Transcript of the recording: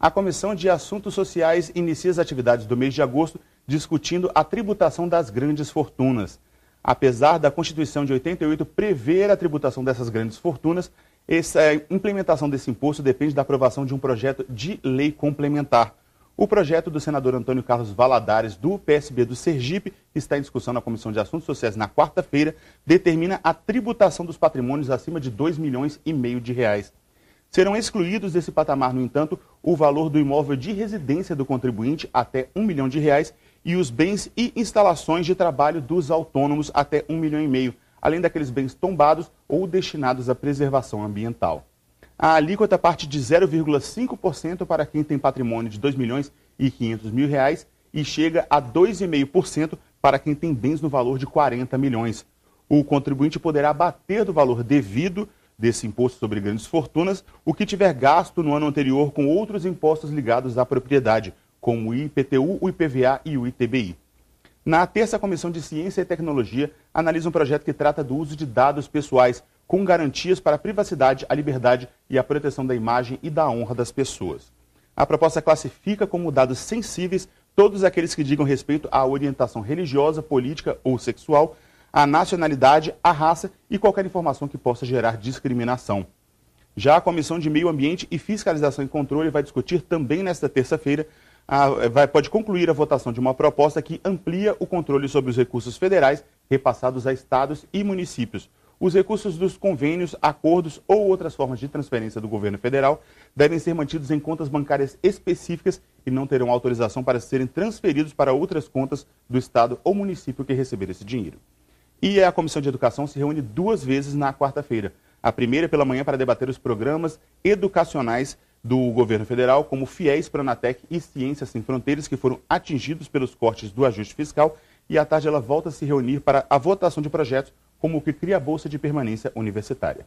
A Comissão de Assuntos Sociais inicia as atividades do mês de agosto discutindo a tributação das grandes fortunas. Apesar da Constituição de 88 prever a tributação dessas grandes fortunas, essa implementação desse imposto depende da aprovação de um projeto de lei complementar. O projeto do senador Antônio Carlos Valadares, do PSB do Sergipe, que está em discussão na Comissão de Assuntos Sociais na quarta-feira, determina a tributação dos patrimônios acima de 2 milhões e meio de reais. Serão excluídos desse patamar, no entanto, o valor do imóvel de residência do contribuinte até um milhão de reais e os bens e instalações de trabalho dos autônomos até um milhão e meio, além daqueles bens tombados ou destinados à preservação ambiental. A alíquota parte de 0,5% para quem tem patrimônio de 2 milhões e 500 mil reais e chega a 2,5% para quem tem bens no valor de 40 milhões. O contribuinte poderá bater do valor devido desse imposto sobre grandes fortunas o que tiver gasto no ano anterior com outros impostos ligados à propriedade, como o IPTU, o IPVA e o ITBI. Na terça, a Comissão de Ciência e Tecnologia analisa um projeto que trata do uso de dados pessoais com garantias para a privacidade, a liberdade e a proteção da imagem e da honra das pessoas. A proposta classifica como dados sensíveis todos aqueles que digam respeito à orientação religiosa, política ou sexual, a nacionalidade, a raça e qualquer informação que possa gerar discriminação. Já a Comissão de Meio Ambiente e Fiscalização e Controle vai discutir também nesta terça-feira, pode concluir a votação de uma proposta que amplia o controle sobre os recursos federais repassados a estados e municípios. Os recursos dos convênios, acordos ou outras formas de transferência do governo federal devem ser mantidos em contas bancárias específicas e não terão autorização para serem transferidos para outras contas do estado ou município que receber esse dinheiro. E a Comissão de Educação se reúne duas vezes na quarta-feira. A primeira pela manhã para debater os programas educacionais do governo federal, como FIES, Pronatec e Ciências Sem Fronteiras, que foram atingidos pelos cortes do ajuste fiscal. E à tarde ela volta a se reunir para a votação de projetos, como o que cria a Bolsa de Permanência Universitária.